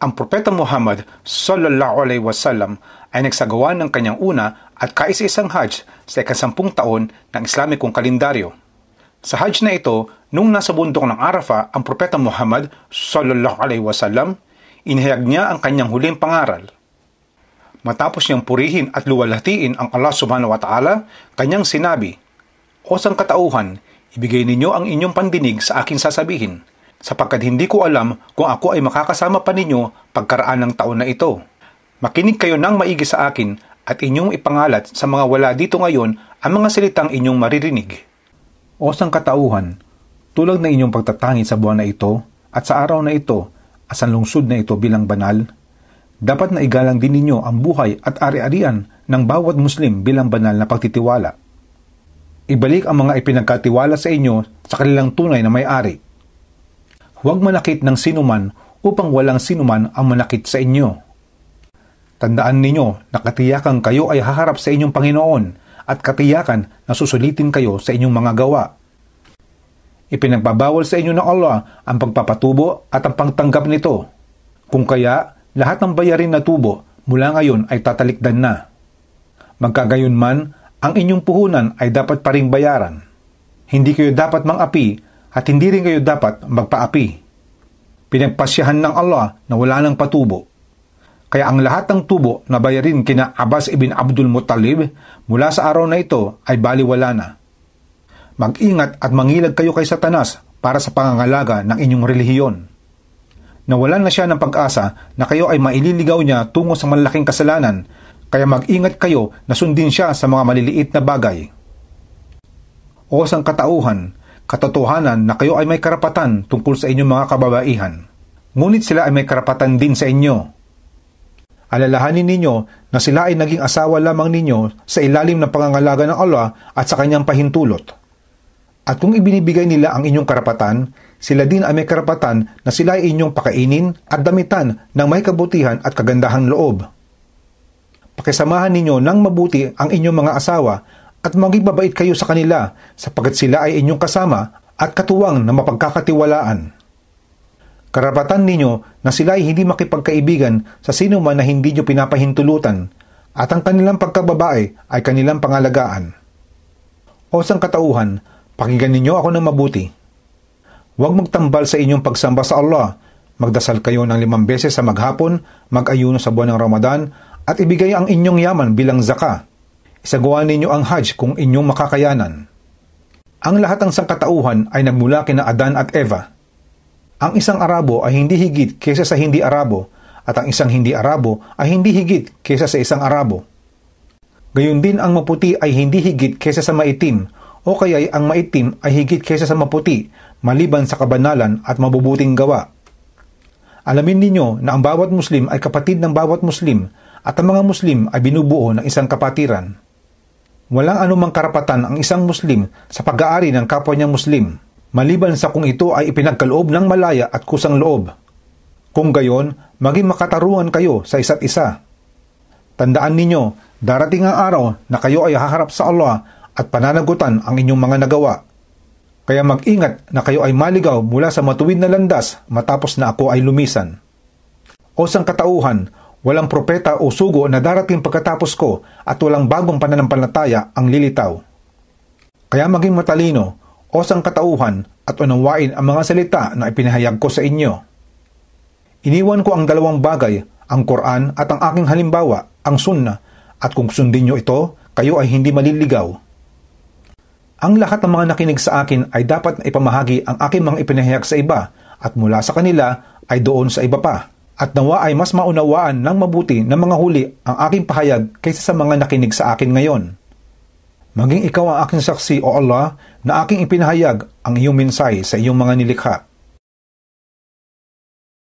ang Propeta Muhammad sallallahu alaihi wasallam ay nagsagawa ng kanyang una at kaisa-isang Hajj sa ikasampung taon ng Islamikong kalendaryo. Sa Hajj na ito, nung nasa bundok ng Arafa ang Propeta Muhammad sallallahu alaihi wasallam, inihayag niya ang kanyang huling pangaral. Matapos niyang purihin at luwalhatiin ang Allah subhanahu wa ta'ala, kanyang sinabi, O sang katauhan, ibigay ninyo ang inyong pandinig sa akin sasabihin sapagkat hindi ko alam kung ako ay makakasama pa ninyo pagkaraan ng taon na ito. Makinig kayo ng maigi sa akin at inyong ipangalat sa mga wala dito ngayon ang mga salitang inyong maririnig. O sangkatauhan, tulad na inyong pagtatangin sa buwan na ito at sa araw na ito, asan lungsod na ito bilang banal, dapat na igalang din ninyo ang buhay at ari-arian ng bawat Muslim bilang banal na pagtitiwala. Ibalik ang mga ipinagkatiwala sa inyo sa kanilang tunay na may-ari Huwag manakit ng sinuman upang walang sinuman ang manakit sa inyo. Tandaan ninyo na katiyakan kayo ay haharap sa inyong Panginoon at katiyakan na susulitin kayo sa inyong mga gawa. Ipinagbabawal sa inyo ng Allah ang pagpapatubo at ang pangtanggap nito. Kung kaya, lahat ng bayarin na tubo mula ngayon ay tatalikdan na. Magkagayon man, ang inyong puhunan ay dapat pa rin bayaran. Hindi kayo dapat mangapi at hindi rin kayo dapat magpaapi. Pinagpasyahan ng Allah na wala ng patubo. Kaya ang lahat ng tubo na bayarin kina Abbas ibn Abdul Muttalib mula sa araw na ito ay baliwala na. Mag-ingat at mangilag kayo kay Satanas para sa pangangalaga ng inyong relihiyon. Nawalan na siya ng pag-asa na kayo ay maililigaw niya tungo sa malaking kasalanan, kaya mag-ingat kayo na sundin siya sa mga maliliit na bagay. O sang katauhan, katotohanan na kayo ay may karapatan tungkol sa inyong mga kababaihan. Ngunit sila ay may karapatan din sa inyo. Alalahanin ninyo na sila ay naging asawa lamang ninyo sa ilalim ng pangangalaga ng Allah at sa kanyang pahintulot. At kung ibinibigay nila ang inyong karapatan, sila din ay may karapatan na sila ay inyong pakainin at damitan ng may kabutihan at kagandahang loob. Pakisamahan ninyo ng mabuti ang inyong mga asawa at maging mabait kayo sa kanila sapagat sila ay inyong kasama at katuwang na mapagkakatiwalaan. Karapatan ninyo na sila ay hindi makipagkaibigan sa sino man na hindi nyo pinapahintulutan at ang kanilang pagkababae ay kanilang pangalagaan. O sang katauhan, pakinggan ninyo ako ng mabuti. Huwag magtambal sa inyong pagsamba sa Allah. Magdasal kayo ng limang beses sa maghapon, mag-ayuno sa buwan ng Ramadan, at ibigay ang inyong yaman bilang zaka. Isagawa ninyo ang Hajj kung inyong makakayanan. Ang lahat ng sangkatauhan ay nagmula kina Adan at Eva. Ang isang Arabo ay hindi higit kaysa sa hindi Arabo at ang isang hindi Arabo ay hindi higit kaysa sa isang Arabo. Gayon din ang maputi ay hindi higit kaysa sa maitim o kaya'y ang maitim ay higit kaysa sa maputi maliban sa kabanalan at mabubuting gawa. Alamin ninyo na ang bawat Muslim ay kapatid ng bawat Muslim at ang mga Muslim ay binubuo ng isang kapatiran. Walang anumang karapatan ang isang Muslim sa pag-aari ng kapwa niyang Muslim, maliban sa kung ito ay ipinagkaloob ng malaya at kusang loob. Kung gayon, maging makatarungan kayo sa isa't isa. Tandaan ninyo, darating ang araw na kayo ay haharap sa Allah at pananagutan ang inyong mga nagawa. Kaya mag-ingat na kayo ay maligaw mula sa matuwid na landas matapos na ako ay lumisan. O sang katauhan, Walang propeta o sugo na darating pagkatapos ko at walang bagong pananampalataya ang lilitaw. Kaya maging matalino o sangkatauhan at unawain ang mga salita na ipinahayag ko sa inyo. Iniwan ko ang dalawang bagay, ang Quran at ang aking halimbawa, ang sunna, at kung sundin nyo ito, kayo ay hindi maliligaw. Ang lahat ng mga nakinig sa akin ay dapat na ipamahagi ang aking mga ipinahayag sa iba at mula sa kanila ay doon sa iba pa at nawa ay mas maunawaan ng mabuti ng mga huli ang aking pahayag kaysa sa mga nakinig sa akin ngayon. Maging ikaw ang aking saksi o Allah na aking ipinahayag ang iyong minsay sa iyong mga nilikha.